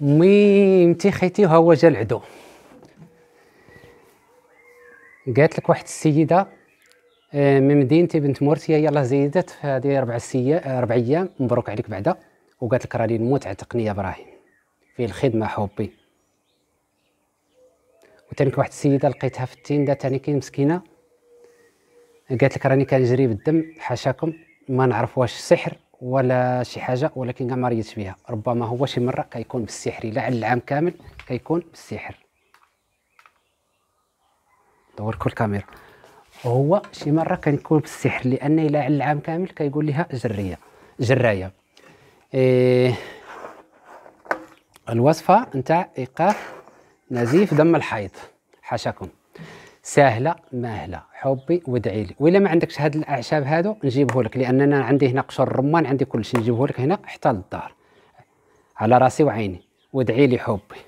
مي امتي خيتي هو جا العدو قالت لك واحد السيده آه، من مدينتي بنت مورتيه يلا زيدت في هذه ربع سي آه، ربع ايام مبروك عليك بعدا وقالت لك راني نموت على تقنيه ابراهيم في الخدمه حبي وتانيك واحد السيده لقيتها في التيندا تاني كي مسكينه قالت لك راني كنجري بالدم حاشاكم ما نعرف واش سحر ولا شي حاجه ولكن كما ريت بها ربما هو شي مره كيكون بالسحر لا على العام كامل كيكون بالسحر كل الكاميرا هو شي مره كيكون بالسحر لان الى على العام كامل كيقول لها جريه جرايه إيه الوصفه نتاع ايقاف نزيف دم الحيض حاشاكم ساهله ماهله حبي وادعي لي والا ما عندكش هاد الاعشاب هادو نجيبه لك انا عندي هنا قشر الرمان عندي كل شيء نجيبه لك هنا حتى للدار على راسي وعيني وادعي لي حبي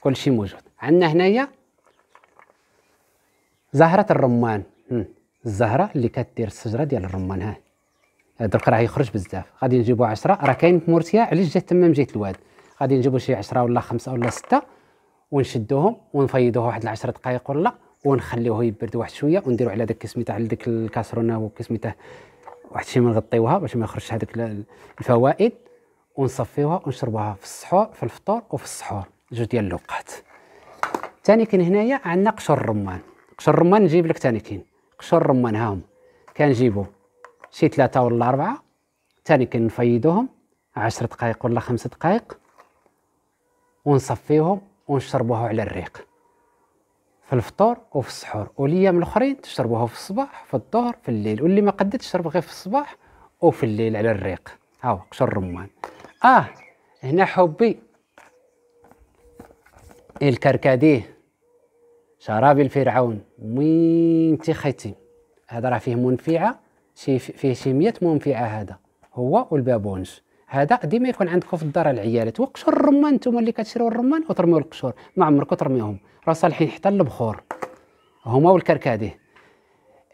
كل شيء موجود عندنا هنايا زهره الرمان الزهره اللي كدير الشجره ديال الرمان ها درك راه يخرج بزاف غادي نجيبو 10 راه كاين في مورسيا علاش جات تما جهه الواد غادي نجيبو شي 10 ولا 5 ولا 6 ونشدوهم ونفيضوه واحد 10 دقائق ولا ونخليوه يبرد واحد شويه ونديرو على داك سميتها على ديك الكاسرونه وكسميته واحد الشيء منغطيوها باش ما يخرجش هذوك الفوائد ونصفيوها ونشربوها في السحور في الفطور وفي السحور جوج ديال الوقات ثاني كاين هنايا عندنا قشر الرمان قشر الرمان نجيب لك ثاني كاين قشر الرمان هاهم كنجيبو شي ثلاثه ولا اربعه ثاني كنفيدوهم عشر دقائق ولا خمس دقائق ونصفيهم ونشربوها على الريق في الفطور وفي السحور والايام الاخرين تشربوها في الصباح في الظهر في الليل واللي ما قدتش تشرب غير في الصباح وفي الليل على الريق هاو قشر الرمان اه هنا حبي إيه الكركديه شراب الفرعون وين تخيتي هذا راه فيه منفعه شي فيه شي 100 منفعه هذا هو والبابونج هذا ديما يكون عندكم في الدار العيالات وقشوا الرمان نتوما اللي كتشريو الرمان وترميو القشور ما عمركم ترميوهم راه صالحين حتى البخور هما والكركاديه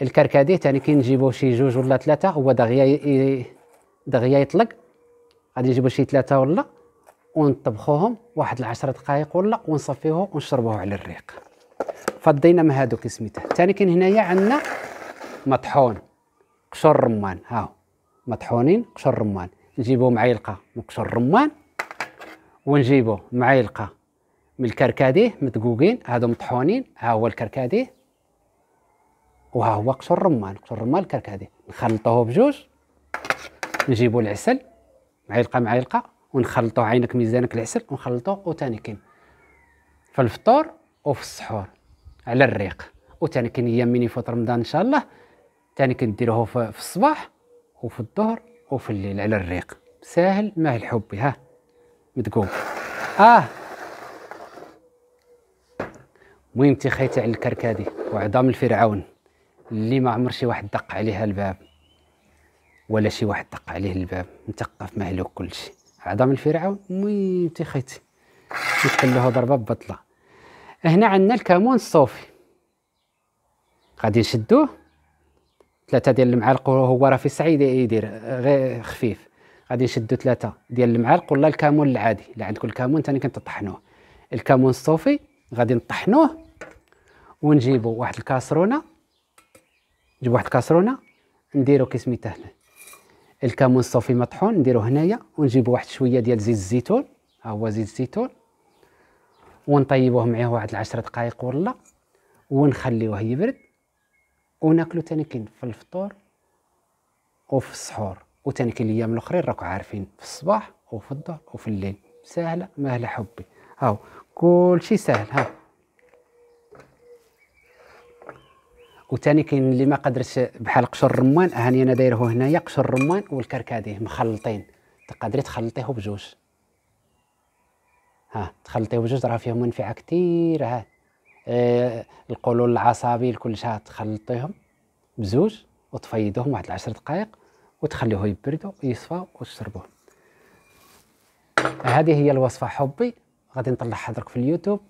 الكركاديه ثاني كي نجيبو شي جوج ولا ثلاثه هو دغيا دغيا يطلق غادي نجيبو شي ثلاثه ولا ونطبخوهم واحد العشرة دقائق ولا ونصفيوه ونشربوه على الريق فضينا من كي سميته ثاني كاين هنايا عندنا مطحون قشور الرمان هاو مطحونين قشور الرمان نجيبو معيلقه نقشر الرمان ونجيبو معيلقه من الكركديه مدقوقين هادو مطحونين ها هو الكركديه وها هو قشر الرمان قشر الرمان الكركديه نخلطوه بجوج نجيبو العسل معيلقة معيلقة ونخلطو عينك ميزانك العسل ونخلطو وتانيكين في الفطور وفي السحور على الريق وتانيكين هي ايام من يفوت رمضان ان شاء الله تاني كنديروه في الصباح وفي الظهر وفي الليل على الريق ساهل ما الحب ها متقوم اه المهم تيخيتي على الكركادي وعظام الفرعون اللي ما عمر شي واحد دق عليها الباب ولا شي واحد دق عليه الباب مثقف مهلو كلشي عظام الفرعون المهم تيخيتي تيحلوها ضربه ببطله هنا عندنا الكمون الصوفي غادي نشدوه ثلاثه ديال المعالق وهو راه في السعي يدير غير خفيف غادي نشدو ثلاثه ديال المعالق ولا الكامون العادي اللي عندكم الكامون ثاني كنطحنوه الكامون الصوفي غادي نطحنوه ونجيبو واحد الكاسرونه نجيب واحد الكاسرونه نديرو هنا الكامون الصوفي مطحون نديرو هنايا ونجيبو واحد شويه ديال زيت الزيتون ها هو زيت الزيتون ونطيبوه معاه واحد العشرة دقائق ولا ونخليوه يبرد وناكلو تاني كاين في الفطور وفي السحور وتاني كاين الايام الاخرين راكو عارفين في الصباح وفي الظهر وفي الليل سهله مهلا حبي هاو كلشي سهل هاو وتاني كاين اللي ما قدرش بحال قشر الرمان هاني انا دايره هنايا قشر الرمان والكركديه مخلطين تقدري تخلطيه بجوج ها تخلطيه بجوج راه فيهم منفعه كثير ها إيه، القولون العصبي كلشي تخلطيهم بزوج وتفيضوهم واحد العشر دقائق وتخليهم يبردوا يصفى وتشربوه هذه هي الوصفه حبي غادي نطلع حضرك في اليوتيوب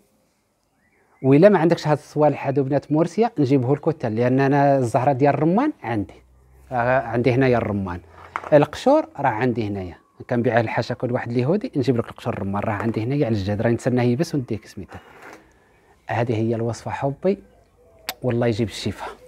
وإلا ما عندكش هاد الصوالح هادو بنات مورسيا نجيبه لكم حتى لان انا الزهره ديال الرمان عندي آه، عندي هنايا الرمان القشور راه عندي هنايا كنبيعها الحشا كل واحد اليهودي نجيب لك القشور الرمان راه عندي هنايا على الجدران نتسناه يبس ونديك سميتها هذه هي الوصفة حبي والله يجيب الشفاء